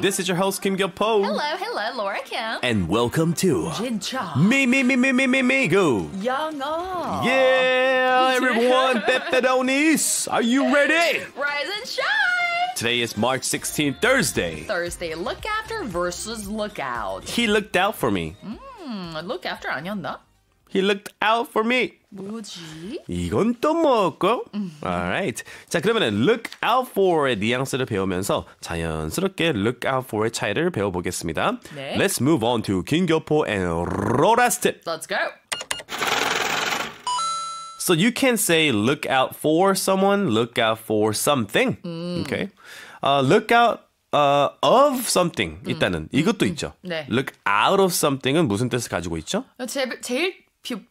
This is your host, Kim Gil Po. Hello, hello, Laura Kim. And welcome to Jin Cha. Me, me, me, me, me, me, me, go. Young Oh. Yeah, everyone, Pepperonis. Are you ready? Rise and shine. Today is March 16th, Thursday. Thursday, look after versus look out. He looked out for me. Hmm, look after 아니었나? He looked out for me. 뭐지? 이건 또 뭐고? Alright. 자 그러면은 look out for의 뉘앙스를 배우면서 자연스럽게 look out for의 차이를 배워보겠습니다. 네. Let's move on to 긴교포 and 로라스 tip. Let's go. So you can say look out for someone, look out for something. 음. Okay. Uh, look out uh, of something 있다는 이것도 있죠. 네. Look out of something은 무슨 뜻을 가지고 있죠? 제, 제일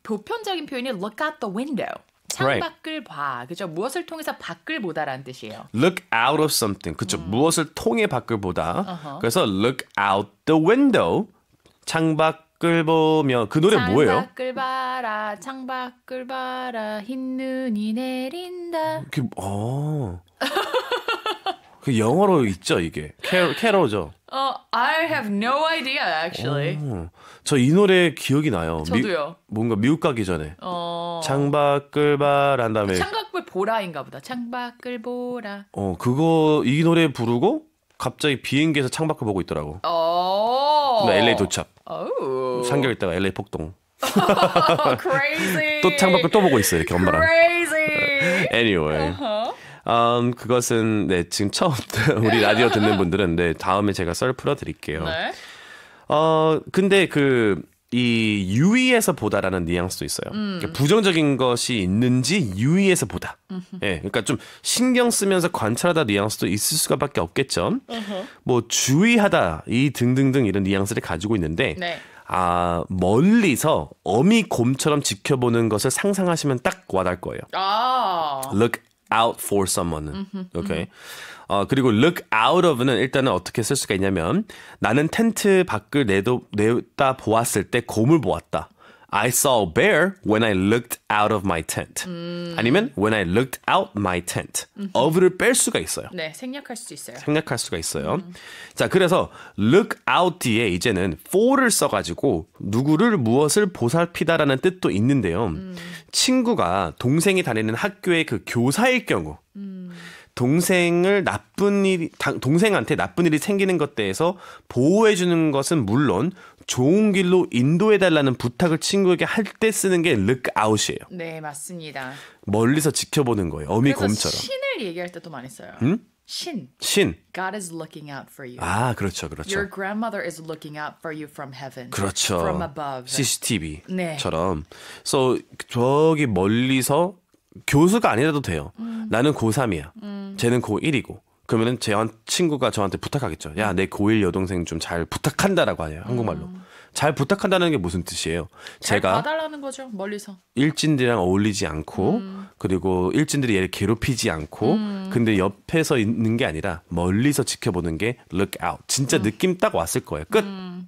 보편적인 표현이 look out the window. 창밖을 right. 봐. 그죠? 무엇을 통해서 밖을 보다라는 뜻이에요. Look out of something. 그죠? 음. 무엇을 통해 밖을 보다. Uh-huh. 그래서 look out the window. 창밖을 보면 그 노래 창밖을 뭐예요? 창밖을 봐라, 창밖을 봐라, 흰 눈이 내린다. 이 그, 어. 그 영어로 있죠 이게 캐, 캐로죠. 어, I have no idea actually. 어, 저이 노래 기억이 나요. 저도요. 미, 뭔가 미국 가기 전에. 어. 창밖을 바란 다음에. 창밖을 보라인가 보다. 창밖을 보라. 어 그거 이 노래 부르고 갑자기 비행기에서 창밖을 보고 있더라고. 어. LA 도착. 오. 3개월 있다가 LA 폭동. 또 창밖을 또 보고 있어요. 이렇게 엄마랑. Crazy. Anyway. 음, 그것은 네 지금 처음 우리 라디오 듣는 분들은 네 다음에 제가 썰 풀어드릴게요. 네. 어 근데 그 이 유의에서 보다라는 뉘앙스도 있어요. 음. 그러니까 부정적인 것이 있는지 유의에서 보다. 예, 네, 그러니까 좀 신경 쓰면서 관찰하다 뉘앙스도 있을 수가밖에 없겠죠. 뭐 주의하다 이 등등등 이런 뉘앙스를 가지고 있는데 네. 아, 멀리서 어미 곰처럼 지켜보는 것을 상상하시면 딱 와닿을 거예요. 아. Look out for someone은 okay. 어, 그리고 look out of는 일단은 어떻게 쓸 수가 있냐면 나는 텐트 밖을 내도 내다 보았을 때 곰을 보았다. I saw a bear when I looked out of my tent. 음. 아니면 when I looked out my tent. 음. of를 뺄 수가 있어요. 네, 생략할 수 있어요. 생략할 수가 있어요. 음. 자, 그래서 look out 뒤에 이제는 for를 써가지고 누구를 무엇을 보살피다라는 뜻도 있는데요. 친구가 동생이 다니는 학교의 그 교사일 경우. 동생을 나쁜 일이 동생한테 나쁜 일이 생기는 것 대해서 보호해 주는 것은 물론 좋은 길로 인도해달라는 부탁을 친구에게 할 때 쓰는 게르아웃이에요 네, 맞습니다. 멀리서 지켜보는 거예요. 어미검처럼. 신을 얘기할 때도 많이 써요. 음? 신. 신. God is looking out for you. 아, 그렇죠, 그렇죠. Your grandmother is looking out for you from heaven. 그렇죠. From above. CCTV처럼. 네. So 저기 멀리서 교수가 아니라도 돼요. 음. 나는 고3이야. 음. 쟤는 고1이고. 그러면은 제 친구가 저한테 부탁하겠죠. 야, 내 고1 여동생 좀 잘 부탁한다라고 하네요. 한국말로. 음. 잘 부탁한다는 게 무슨 뜻이에요? 제가 봐달라는 거죠. 멀리서. 일진들이랑 어울리지 않고 음. 그리고 일진들이 얘를 괴롭히지 않고 음. 근데 옆에서 있는 게 아니라 멀리서 지켜보는 게 look out. 진짜 음. 느낌 딱 왔을 거예요. 끝. 음.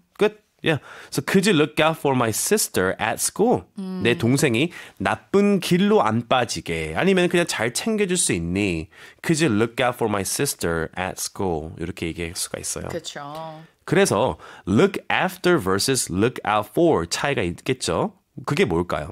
Yeah. So could you look out for my sister at school? 음. 내 동생이 나쁜 길로 안 빠지게 아니면 그냥 잘 챙겨줄 수 있니? Could you look out for my sister at school? 이렇게 얘기할 수가 있어요. 그렇죠. 그래서 look after versus look out for 차이가 있겠죠. 그게 뭘까요?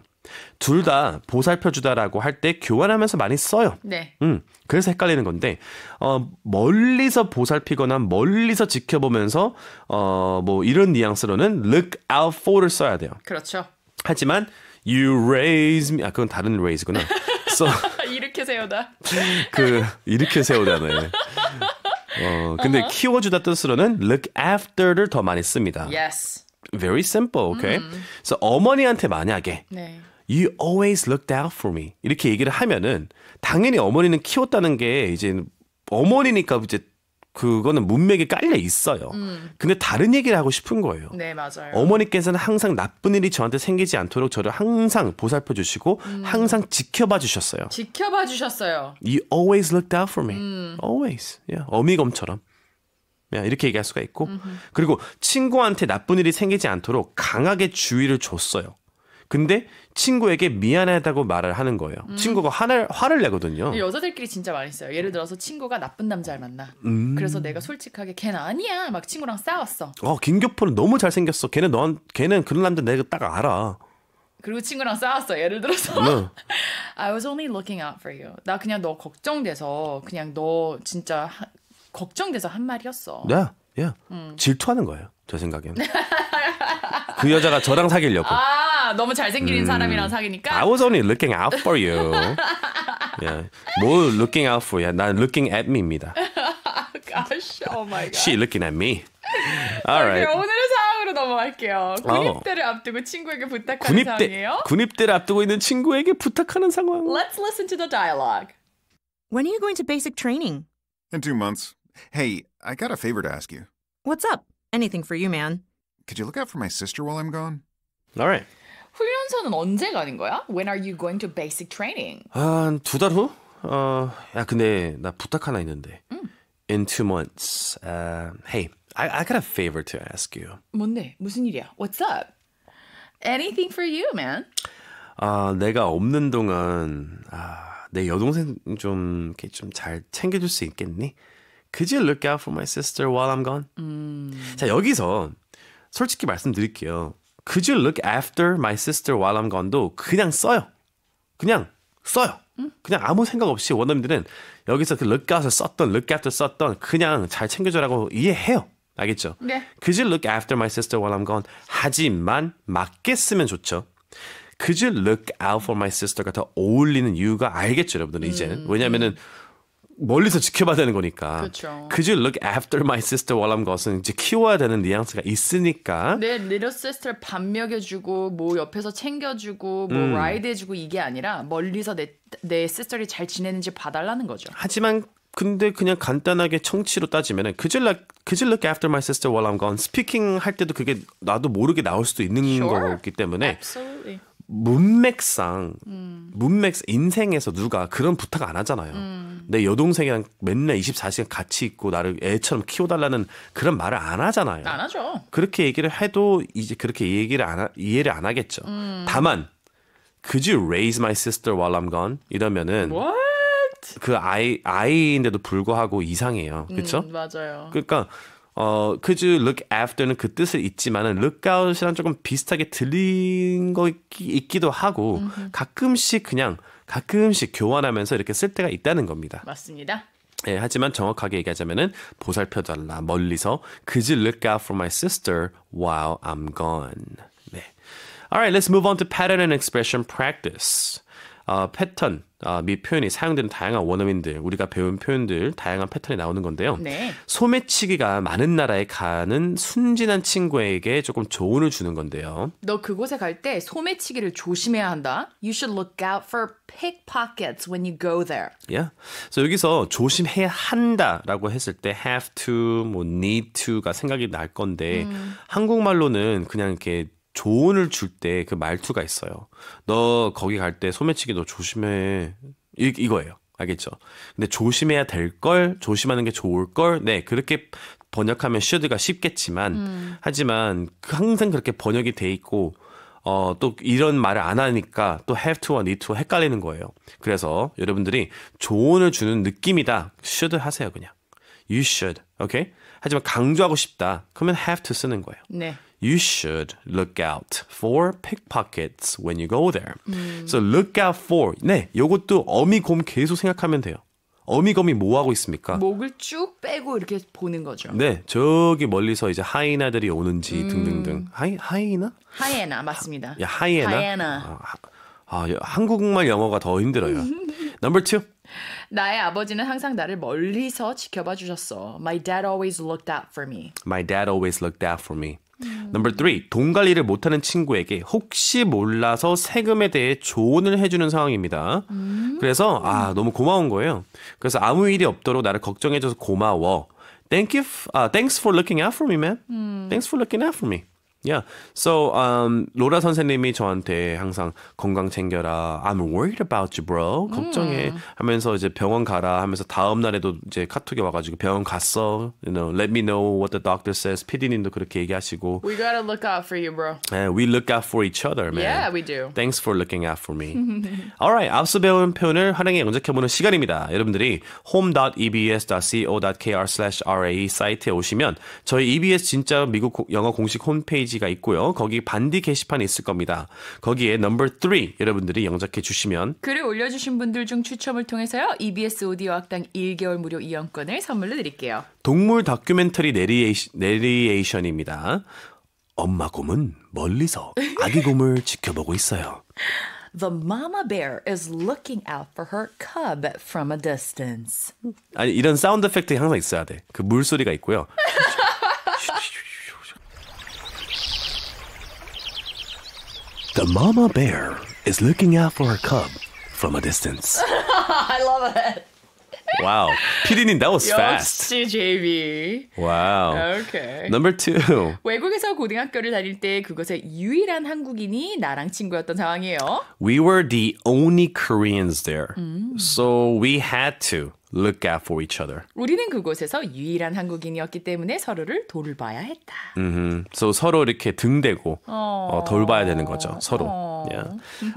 둘다 보살펴 주다라고 할 때 교환하면서 많이 써요. 네. 음. 그래서 헷갈리는 건데 어 멀리서 보살피거나 멀리서 지켜보면서 어뭐 이런 뉘앙스로는 look out for를 써야 돼요. 그렇죠. 하지만 you raise me 아 그건 다른 raise구나. 써 이렇게 세우다. 그 이렇게 세우다네. 어 근데 uh-huh. 키워주다 뜻으로는 look after를 더 많이 씁니다. Yes. Very simple, okay? 음. So 어머니한테 만약에 네. You always looked out for me. 이렇게 얘기를 하면은 당연히 어머니는 키웠다는 게 이제 어머니니까 이제 그거는 문맥에 깔려 있어요. 음. 근데 다른 얘기를 하고 싶은 거예요. 네, 맞아요. 어머니께서는 항상 나쁜 일이 저한테 생기지 않도록 저를 항상 보살펴 주시고 음. 항상 지켜봐 주셨어요. 지켜봐 주셨어요. You always looked out for me. 음. Always. y 어미검처럼. 야, 이렇게 얘기할 수가 있고. 음흠. 그리고 친구한테 나쁜 일이 생기지 않도록 강하게 주의를 줬어요. 근데 친구에게 미안하다고 말을 하는 거예요. 음. 친구가 화를 화를 내거든요. 여자들끼리 진짜 많이 있어요. 예를 들어서 친구가 나쁜 남자를 만나. 음. 그래서 내가 솔직하게 걔는 아니야. 막 친구랑 싸웠어. 어, 김교포는 너무 잘생겼어. 걔는 넌 걔는 그런 남자 내가 딱 알아. 그리고 친구랑 싸웠어. 예를 들어서 네. I was only looking out for you. 나 그냥 너 걱정돼서 그냥 너 진짜 하, 걱정돼서 한 말이었어. 네, yeah, 예. Yeah. 음. 질투하는 거예요. 제 생각엔. 그 여자가 저랑 사귀려고. 아~ 너무 잘생긴 음. 사람이랑 사귀니까 I was only looking out for you. yeah. 뭘 looking out for? 야, 난 looking at me입니다. Gosh, oh my god. She looking at me. All right. 오늘의 상황으로 넘어갈게요. 군입대를 oh. 앞두고 친구에게 부탁하는 군입대, 상황이에요. 군입대를 앞두고 있는 친구에게 부탁하는 상황. Let's listen to the dialogue. When are you going to basic training? In two months. Hey, I got a favor to ask you. What's up? Anything for you, man. Could you look out for my sister while I'm gone? All right. 훈련소는 언제 가는 거야? When are you going to basic training? 한두달 후? 어, 야 근데 나 부탁 하나 있는데. 음. In two months. Uh, hey, I, I got a favor to ask you. 뭔데? 무슨 일이야? What's up? Anything for you, man. 아, 내가 없는 동안 아, 내 여동생 좀 이렇게 좀잘 챙겨줄 수 있겠니? Could you look out for my sister while I'm gone? 음. 자 여기서 솔직히 말씀드릴게요. Could you look after my sister while I'm gone도 그냥 써요. 그냥 써요. 응? 그냥 아무 생각 없이 원어민들은 여기서 그 look out을 썼던 look after 썼던 그냥 잘 챙겨줘라고 이해해요. 알겠죠? 네. Could you look after my sister while I'm gone? 하지만 맞게 쓰면 좋죠. Could you look out for my sister가 더 어울리는 이유가 알겠죠, 여러분들은 이제는. 음. 왜냐면은 하 멀리서 지켜봐야 되는 거니까. 그렇죠. Could you look after my sister while I'm gone? 이제 키워야 되는 뉘앙스가 있으니까. 내 네, little sister 밥 먹여주고 뭐 옆에서 챙겨주고 뭐 음. 라이드해주고 이게 아니라 멀리서 내내 시스터를 잘 지내는지 봐달라는 거죠. 하지만 근데 그냥 간단하게 청취로 따지면은 그질 like, 그 look after my sister while I'm gone. 스피킹 할 때도 그게 나도 모르게 나올 수도 있는 sure. 거기 때문에. Absolutely. 문맥상 음. 문맥 인생에서 누가 그런 부탁 안 하잖아요. 음. 내 여동생이랑 맨날 24시간 같이 있고 나를 애처럼 키워달라는 그런 말을 안 하잖아요. 안 하죠. 그렇게 얘기를 해도 이제 그렇게 얘기를 안 하, 이해를 안 하겠죠. 음. 다만 could you raise my sister while I'm gone 이러면은 What? 그 아이 아이인데도 불구하고 이상해요. 그렇죠? 맞아요. 그러니까 어, could you look after는 그 뜻을 있지만은 look out이랑 조금 비슷하게 들린 거 있, 기도 하고 음흠. 가끔씩 그냥 가끔씩 교환하면서 이렇게 쓸 때가 있다는 겁니다. 맞습니다. 예, 하지만 정확하게 얘기하자면은 보살펴달라 멀리서 could you look out for my sister while I'm gone. 네. All right, let's move on to pattern and expression practice. 어, 패턴 아, 미 표현이 사용되는 다양한 원어민들, 우리가 배운 표현들, 다양한 패턴이 나오는 건데요. 네. 소매치기가 많은 나라에 가는 순진한 친구에게 조금 조언을 주는 건데요. 너 그곳에 갈 때 소매치기를 조심해야 한다. You should look out for pickpockets when you go there. Yeah. So 여기서 조심해야 한다라고 했을 때 have to, 뭐 need to가 생각이 날 건데 음. 한국말로는 그냥 이렇게 조언을 줄 때 그 말투가 있어요. 너 거기 갈 때 소매치기 너 조심해. 이, 이거예요. 알겠죠? 근데 조심해야 될 걸, 조심하는 게 좋을 걸, 네, 그렇게 번역하면 슈드가 쉽겠지만, 음. 하지만 그 항상 그렇게 번역이 돼 있고, 어, 또 이런 말을 안 하니까 또 have to와 need to 헷갈리는 거예요. 그래서 여러분들이 조언을 주는 느낌이다. should 하세요, 그냥. you should. 오케이? Okay? 하지만 강조하고 싶다. 그러면 have to 쓰는 거예요. 네. you should look out for pickpockets when you go there. 음. So look out for. 네, 요것도 어미곰 계속 생각하면 돼요. 어미검이 뭐 하고 있습니까? 목을 쭉 빼고 이렇게 보는 거죠. 네, 저기 멀리서 이제 하이나들이 오는지 음. 등등등. 하이 하이나? 하이에나 맞습니다. 야, 하이에나. 하이에나. 아, 아, 한국말 영어가 더 힘들어요. Number two. 나의 아버지는 항상 나를 멀리서 지켜봐 주셨어. My dad always looked out for me. My dad always looked out for me. 음. 넘버 3. 돈 관리를 못하는 친구에게 혹시 몰라서 세금에 대해 조언을 해주는 상황입니다. 음. 그래서 아 너무 고마운 거예요. 그래서 아무 일이 없도록 나를 걱정해줘서 고마워. Thank you. 아, uh, thanks for looking out for me, man. 음. Thanks for looking out for me. Yeah. So, um, 로라 선생님이 저한테 항상 건강 챙겨라. I'm worried about you, bro. 걱정해. 음. 하면서 이제 병원 가라 하면서 다음 날에도 이제 카톡이 와가지고 병원 갔어. You know, let me know what the doctor says. PD님도 그렇게 얘기하시고. We gotta look out for you, bro. And we look out for each other, man. Yeah, we do. Thanks for looking out for me. Alright, 앞서 배운 표현을 하나에 영작해보는 시간입니다. 여러분들이 home.ebs.co.kr/ra 사이트에 오시면 저희 EBS 진짜 미국 영어 공식 홈페이지 홈페이지가 있고요. 거기 반디 게시판이 있을 겁니다. 거기에 넘버 3 여러분들이 영작해 주시면 글을 올려주신 분들 중 추첨을 통해서요. EBS 오디오 악당 1개월 무료 이용권을 선물로 드릴게요. 동물 다큐멘터리 내리에이션, 입니다 엄마 곰은 멀리서 아기 곰을 지켜보고 있어요. The mama bear is looking out for her cub from a distance. 아니 이런 사운드 팩트 항상 있어야 돼. 그 물소리가 있고요. The mama bear is looking out for her cub from a distance. I love it. Wow. PD님, that was fast. 역시 JB. Wow. Okay. Number two. 외국에서 고등학교를 다닐 때 그것의 유일한 한국인이 나랑 친구였던 상황이에요. We were the only Koreans there. Mm. So we had to look out for each other. 우리는 그곳에서 유일한 한국인이었기 때문에 서로를 돌봐야 했다. Mm-hmm. So 서로 이렇게 등대고 어, 돌봐야 되는 거죠. 서로. 어. Yeah.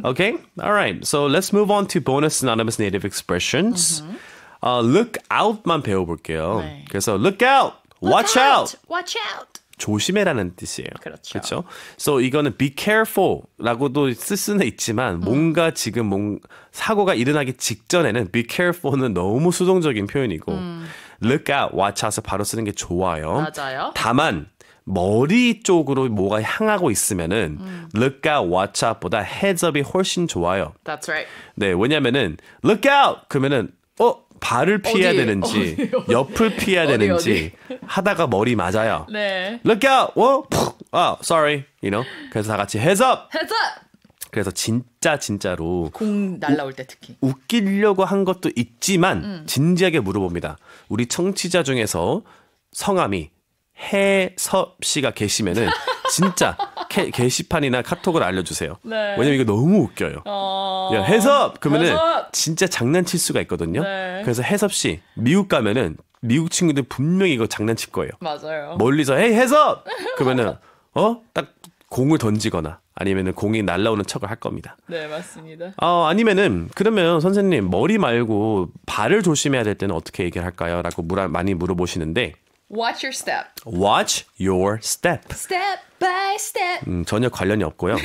Okay. All right. So let's move on to bonus anonymous native expressions. Mm-hmm. Uh, look out만 배워볼게요. 네. 그래서 look out, look watch out, out, watch out. 조심해라는 뜻이에요. 그렇죠. 그렇 So 이거는 be careful라고도 쓸 수는 있지만 음. 뭔가 지금 뭔 사고가 일어나기 직전에는 be careful는 너무 수동적인 표현이고 음. look out watch해서 바로 쓰는 게 좋아요. 맞아요. 다만 머리 쪽으로 뭐가 향하고 있으면은 음. look out, watch out보다 heads up이 훨씬 좋아요. That's right. 네, 왜냐면은 look out 그러면은 어 발을 피해야 어디, 되는지 어디, 어디, 옆을 피해야 되는지 하다가 머리 맞아요. 네. Look out! 워? 어? 아, sorry. You know. 그래서 다 같이 heads up. Heads up. 그래서 진짜 진짜로 공 날라올 때 특히 우, 웃기려고 한 것도 있지만 음. 진지하게 물어봅니다. 우리 청취자 중에서 성함이 해섭 씨가 계시면은 진짜 캐, 게시판이나 카톡을 알려주세요. 네. 왜냐면 이거 너무 웃겨요. 어... 야, 해섭 그러면은 해섭! 진짜 장난칠 수가 있거든요. 네. 그래서 해섭 씨 미국 가면은 미국 친구들 분명히 이거 장난칠 거예요. 맞아요. 멀리서 헤이 해섭 그러면은 어딱 공을 던지거나 아니면은 공이 날라오는 척을 할 겁니다. 네, 맞습니다. 어, 아니면은 그러면 선생님 머리 말고 발을 조심해야 될 때는 어떻게 얘기를 할까요?라고 많이 물어보시는데 Watch your step. Watch your step. Step by step. 음, 전혀 관련이 없고요.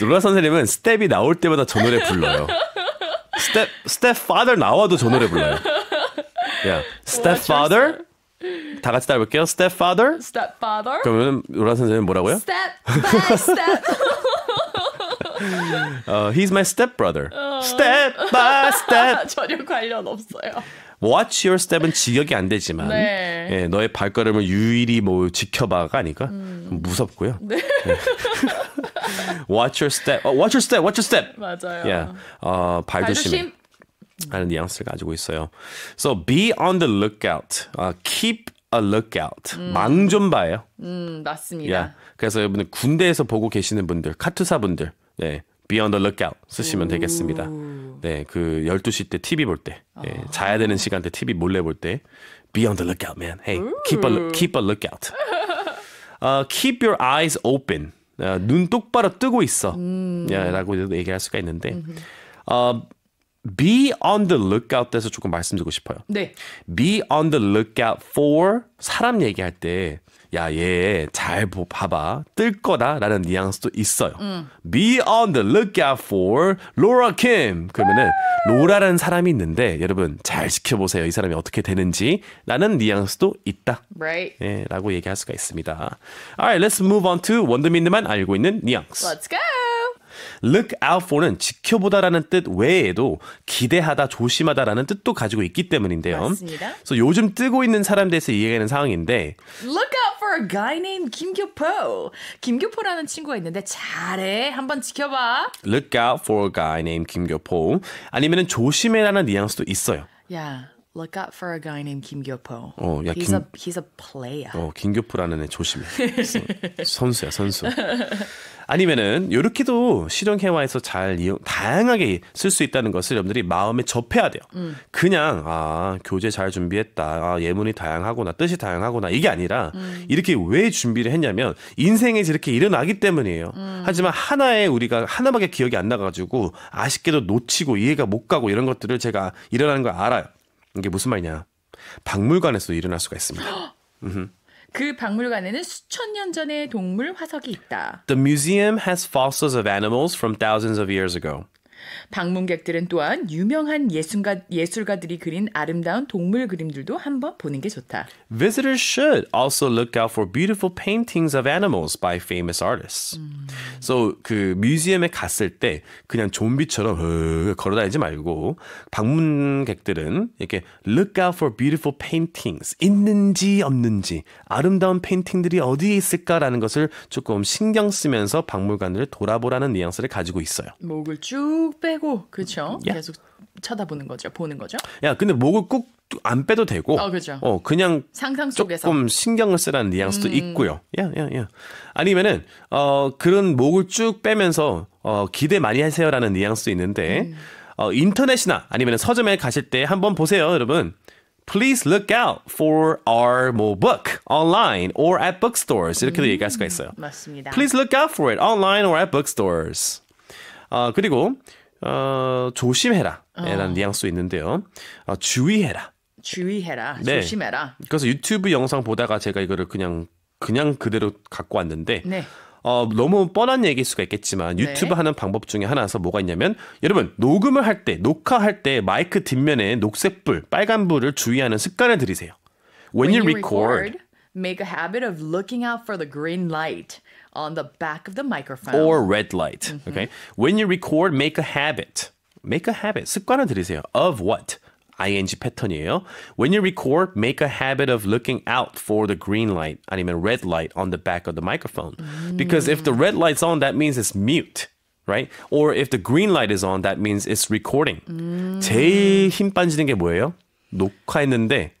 롤라 선생님은 스텝이 나올 때마다 저 노래 불러요. 스텝 스텝 파더 나와도 저 노래 불러요. 야, 스텝 파더 다 같이 따라볼게요. Step father. Step father. 그러면 로라 선생님 뭐라고요? Step by step. uh, he's my step brother. Uh. Step by step. 전혀 관련 없어요. Watch your step은 직역이 안 되지만 네. 예, 너의 발걸음을 유일히 뭐 지켜봐가 아니까 음. 무섭고요. 네. 예. Watch your step. 어, watch your step. Watch your step. 맞아요. Yeah. 어, 발조심. 하는 뉘앙스를 가지고 있어요. So be on the lookout. Uh, keep a lookout. 음. 망좀 봐요. 음, 맞습니다. Yeah. 그래서 여러분들 군대에서 보고 계시는 분들, 카투사 분들, 네, Be on the lookout 쓰시면 되겠습니다. 네, 그 12시 때 TV 볼 때, 예, 자야 되는 시간 때 TV 몰래 볼 때, Be on the lookout, man. Hey, keep a, keep a lookout. Uh, keep your eyes open. Uh, 눈 똑바로 뜨고 있어. 음. 야, 라고 얘기할 수가 있는데, 음. uh, be on the lookout에서 조금 말씀드리고 싶어요. 네. be on the lookout for 사람 얘기할 때 야, 얘잘 봐봐. 뜰 거다라는 뉘앙스도 있어요. 음. Be on the lookout for Laura Kim. 그러면은 로라라는 사람이 있는데 여러분 잘 지켜보세요. 이 사람이 어떻게 되는지 라는 뉘앙스도 있다. Right. 예, 라고 얘기할 수가 있습니다. Alright, let's move on to 원더민들만 알고 있는 뉘앙스. Let's go. look out for는 지켜보다라는 뜻 외에도 기대하다, 조심하다라는 뜻도 가지고 있기 때문인데요. 맞습니다. 그래서 요즘 뜨고 있는 사람 대해서 이해하는 상황인데 look out for a guy named 김교포. 김교포라는 친구가 있는데 잘해. 한번 지켜봐. look out for a guy named 김교포. 아니면은 조심해라는 뉘앙스도 있어요. 야, Look out for a guy named Kim Gyopo. 어, 야, he's 김, a he's a player. 어, 김교포라는 애 조심해. 어, 선수야 선수. 아니면은 이렇게도 실용회화에서 잘 이용, 다양하게 쓸 수 있다는 것을 여러분들이 마음에 접해야 돼요. 음. 그냥 아 교재 잘 준비했다, 아, 예문이 다양하구나, 뜻이 다양하구나 이게 아니라 음. 이렇게 왜 준비를 했냐면 인생에서 이렇게 일어나기 때문이에요. 음. 하지만 하나에 우리가 하나밖에 기억이 안 나가지고 아쉽게도 놓치고 이해가 못 가고 이런 것들을 제가 일어나는 걸 알아요. 이게 무슨 말이냐? 박물관에서 일어날 수가 있습니다. 그 박물관에는 수천 년 전의 동물 화석이 있다. The museum has fossils of animals from thousands of years ago. 방문객들은 또한 유명한 예술가, 예술가들이 그린 아름다운 동물 그림들도 한번 보는 게 좋다. Visitors should also look out for beautiful paintings of animals by famous artists. 음. So 그 뮤지엄에 갔을 때 그냥 좀비처럼 걸어다니지 말고 방문객들은 이렇게 look out for beautiful paintings 있는지 없는지 아름다운 페인팅들이 어디에 있을까라는 것을 조금 신경 쓰면서 박물관을 돌아보라는 뉘앙스를 가지고 있어요. 목을 쭉 빼고 그렇죠. 예. 계속 쳐다보는 거죠. 보는 거죠. 야, 근데 목을 꾹안 빼도 되고, 어, 그렇죠. 어 그냥 상상 속에서 조금 신경을 쓰라는 뉘앙스도 음. 있고요. 야, 야, 야. 아니면은 어 그런 목을 쭉 빼면서 어 기대 많이 하세요라는 뉘앙스도 있는데 음. 어 인터넷이나 아니면 서점에 가실 때 한번 보세요, 여러분. Please look out for our 뭐 book online or at bookstores 이렇게도 음, 얘기할 수가 있어요. 맞습니다. Please look out for it online or at bookstores. 어, 그리고 어, 조심해라. 어. 라는 뉘앙스 있는데요. 어, 주의해라. 주의해라. 네. 조심해라. 그래서 유튜브 영상 보다가 제가 이거를 그냥, 그냥 그대로 갖고 왔는데. 네. 어, 너무 뻔한 얘기일 수가 있겠지만 네. 유튜브 네. 하는 방법 중에 하나서 뭐가 있냐면 여러분 녹음을 할 때 녹화할 때 마이크 뒷면에 녹색 불, 빨간 불을 주의하는 습관을 들이세요. When, When you record, make a habit of looking out for the green light. on the back of the microphone. Or red light. Mm-hmm. Okay. When you record, make a habit. Make a habit. 습관을 들이세요. Of what? ing 패턴이에요. When you record, make a habit of looking out for the green light 아니면 red light on the back of the microphone. Mm. Because if the red light's on, that means it's mute. Right? Or if the green light is on, that means it's recording. Mm. 제일 힘 빠지는 게 뭐예요? 녹화했는데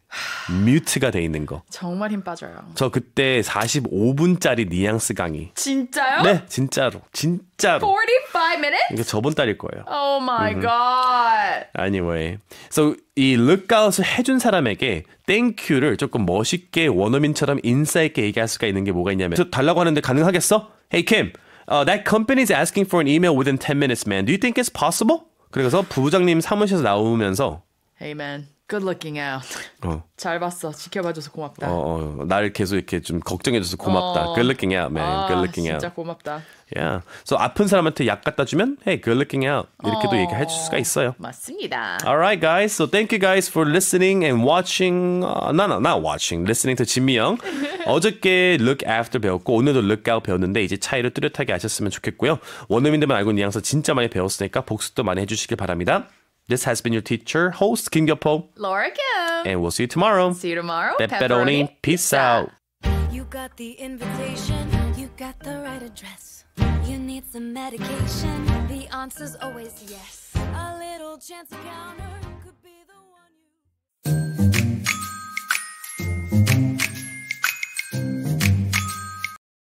뮤트가 돼 있는 거. 정말 힘 빠져요. 저 그때 45분짜리 뉘앙스 강의. 진짜요? 네, 진짜로. 진짜로. 45 minutes? 이게 저번 달일 거예요. Oh my god. Anyway. So 이 룩아웃을 해준 사람에게 땡큐를 조금 멋있게 원어민처럼 인사 있게 얘기할 수가 있는 게 뭐가 있냐면 저 달라고 하는데 가능하겠어? Hey Kim. Uh, that company is asking for an email within 10 minutes, man. Do you think it's possible? 그래서 부부장님 사무실에서 나오면서 Hey man. Good looking out. 어. 잘 봤어. 지켜봐줘서 고맙다. 어, 어, 날 계속 이렇게 좀 걱정해줘서 고맙다. 어. Good looking out, man. 아, good looking 진짜 out. 진짜 고맙다. Yeah. So 아픈 사람한테 약 갖다 주면 hey, good looking out 이렇게도 어. 얘기해 줄 수가 있어요. 맞습니다. Alright, guys. So thank you guys for listening and watching. Uh, no, no, not watching. Listening to 진미 형. 어저께 look after 배웠고 오늘도 look out 배웠는데 이제 차이를 뚜렷하게 아셨으면 좋겠고요. 원어민들만 알고 있는 양서 진짜 많이 배웠으니까 복습도 많이 해주시길 바랍니다. This has been your teacher, host Kim Gyeopo, Laura Kim, and we'll see you tomorrow. See you tomorrow. Pepperoni, peace out. You got the invitation. You got the right address. You need some medication. The answer's always yes. A little chance encounter.